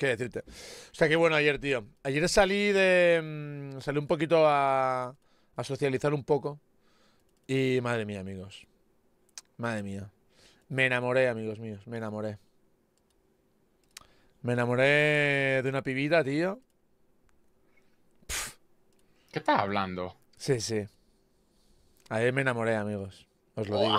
Qué decirte. O sea, qué bueno ayer, tío. Ayer salí de. Mm, salí un poquito a, a socializar un poco. Y madre mía, amigos. Madre mía. Me enamoré, amigos míos. Me enamoré. Me enamoré de una pibita, tío. ¿Qué estás hablando? Sí, sí. Ayer me enamoré, amigos. Os lo digo.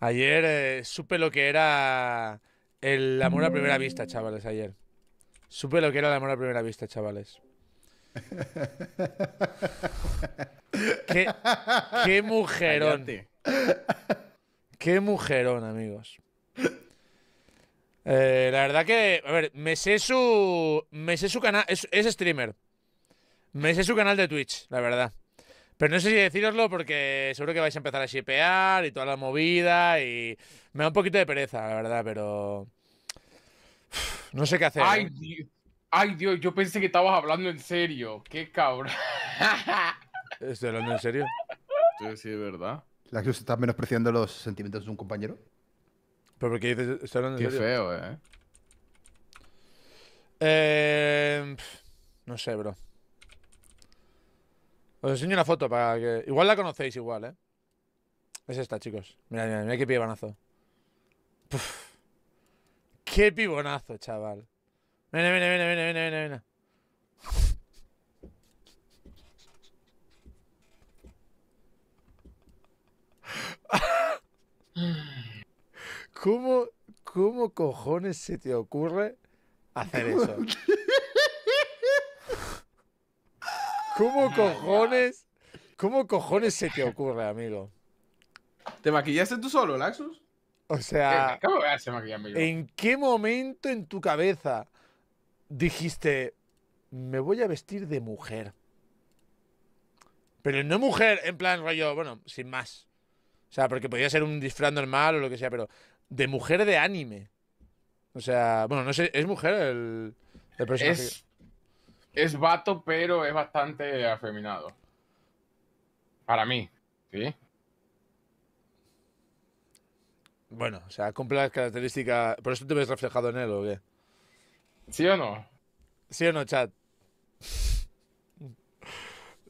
Ayer eh, supe lo que era el amor a primera vista, chavales, ayer. Supe lo que era el amor a primera vista, chavales. qué, qué mujerón. Qué mujerón, amigos. Eh, la verdad que, a ver, me sé su. Me sé su canal. es streamer. Me sé su canal de Twitch, la verdad. Pero no sé si deciroslo porque seguro que vais a empezar a shipear y toda la movida y me da un poquito de pereza, la verdad, pero no sé qué hacer. ¿eh? Ay, Dios. yo pensé que estabas hablando en serio. Qué cabrón. ¿Estoy hablando en serio? Sí, verdad. ¿La que estás menospreciando los sentimientos de un compañero? Pero porque dices, estoy hablando en serio. Qué feo, eh. Eh, no sé, bro. Os enseño una foto para que. Igual la conocéis, igual, ¿eh? Es esta, chicos. Mira, mira, mira qué pibonazo. Qué pibonazo, chaval. ven, ven, ven, mira, mira, ven! mira. ¿Cómo, ¿Cómo cojones se te ocurre hacer eso? ¿Cómo cojones? ¿Cómo cojones se te ocurre, amigo? ¿Te maquillaste tú solo, Laxus? O sea, ¿en qué momento en tu cabeza dijiste, me voy a vestir de mujer? Pero no mujer, en plan rollo, bueno, sin más. O sea, porque podía ser un disfraz normal o lo que sea, pero de mujer de anime. O sea, bueno, no sé, ¿es mujer el, personaje? es vato, pero es bastante afeminado. Para mí, ¿sí? Bueno, o sea, cumple las características. ¿Por eso te ves reflejado en él o qué? ¿Sí o no? ¿Sí o no, chat?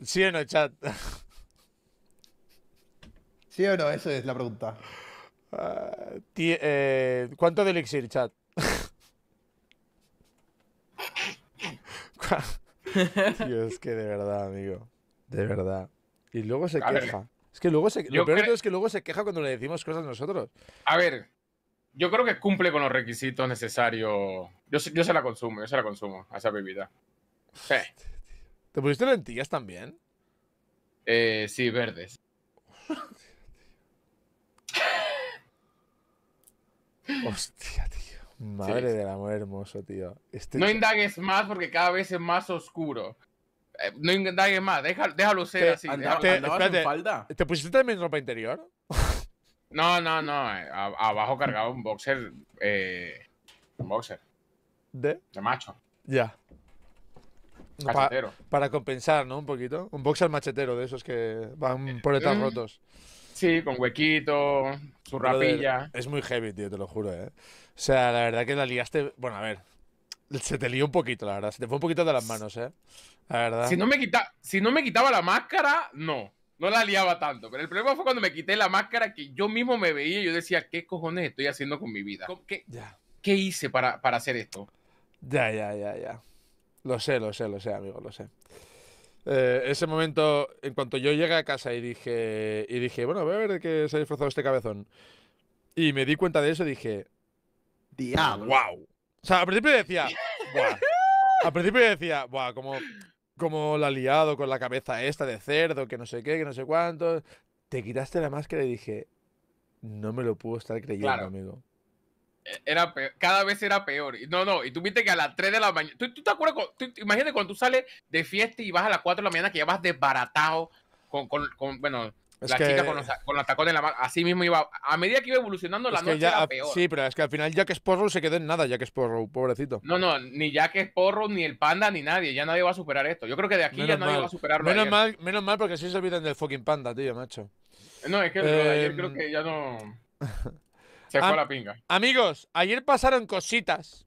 ¿Sí o no, chat? ¿Sí o no? Eso es la pregunta. Ah, eh, ¿Cuánto de elixir, chat? Dios, es que de verdad, amigo. De verdad. Y luego se queja. es que luego se, lo peor es que luego se queja cuando le decimos cosas nosotros. A ver, yo creo que cumple con los requisitos necesarios. Yo, yo se la consumo, yo se la consumo a esa bebida. ¿Te pusiste lentillas también? Eh, sí, verdes. Hostia, tío. Madre del amor hermoso, tío. Este no indagues más porque cada vez es más oscuro. Eh, no indagues más, déjalo ser este, así. te, este, espérate, ¿Te pusiste también ropa interior? no, no, no. Eh, abajo cargaba un boxer. Eh, un boxer. ¿De? De macho. Ya. machetero. para compensar, ¿no? Un poquito. Un boxer machetero de esos que van eh, por etapas mm. rotos. Sí, con huequito, su rapilla. es muy heavy, tío, te lo juro, ¿eh? O sea, la verdad que la liaste. Bueno, a ver. Se te lió un poquito, la verdad. Se te fue un poquito de las manos, ¿eh? La verdad. Si no me, quita... si no me quitaba la máscara, no. No la liaba tanto. Pero el problema fue cuando me quité la máscara que yo mismo me veía y yo decía, ¿qué cojones estoy haciendo con mi vida? ¿Qué, ya. ¿qué hice para, para hacer esto? Ya, ya, ya, ya. Lo sé, lo sé, lo sé, amigo, lo sé. Eh, ese momento, en cuanto yo llegué a casa y dije, y dije, bueno, voy a ver qué se ha disfrazado este cabezón. Y me di cuenta de eso y dije, ¡Diablo! ¡Wow! O sea, al principio decía, ¡Buah! Al principio decía, ¡Buah! Como, como la ha con la cabeza esta de cerdo, que no sé qué, que no sé cuánto. Te quitaste la máscara y dije, No me lo puedo estar creyendo, amigo era cada vez era peor. No, no, y tú viste que a las 3 de la mañana, ¿tú, te acuerdas? imagínate cuando tú sales de fiesta y vas a las 4 de la mañana que ya vas desbaratado con, bueno, la chica con los, tacones en la mano, así mismo iba, a medida que iba evolucionando la noche era peor. Sí, pero es que al final Jack Porro se quedó en nada, Jack Porro, pobrecito. No, no, ni Jack Porro, ni el panda, ni nadie, ya nadie va a superar esto. Yo creo que de aquí ya nadie va a superarlo. Menos mal, menos mal porque si se olvidan del fucking panda, tío, macho. No, es que yo creo em, que ya no... Amigos, ayer pasaron cositas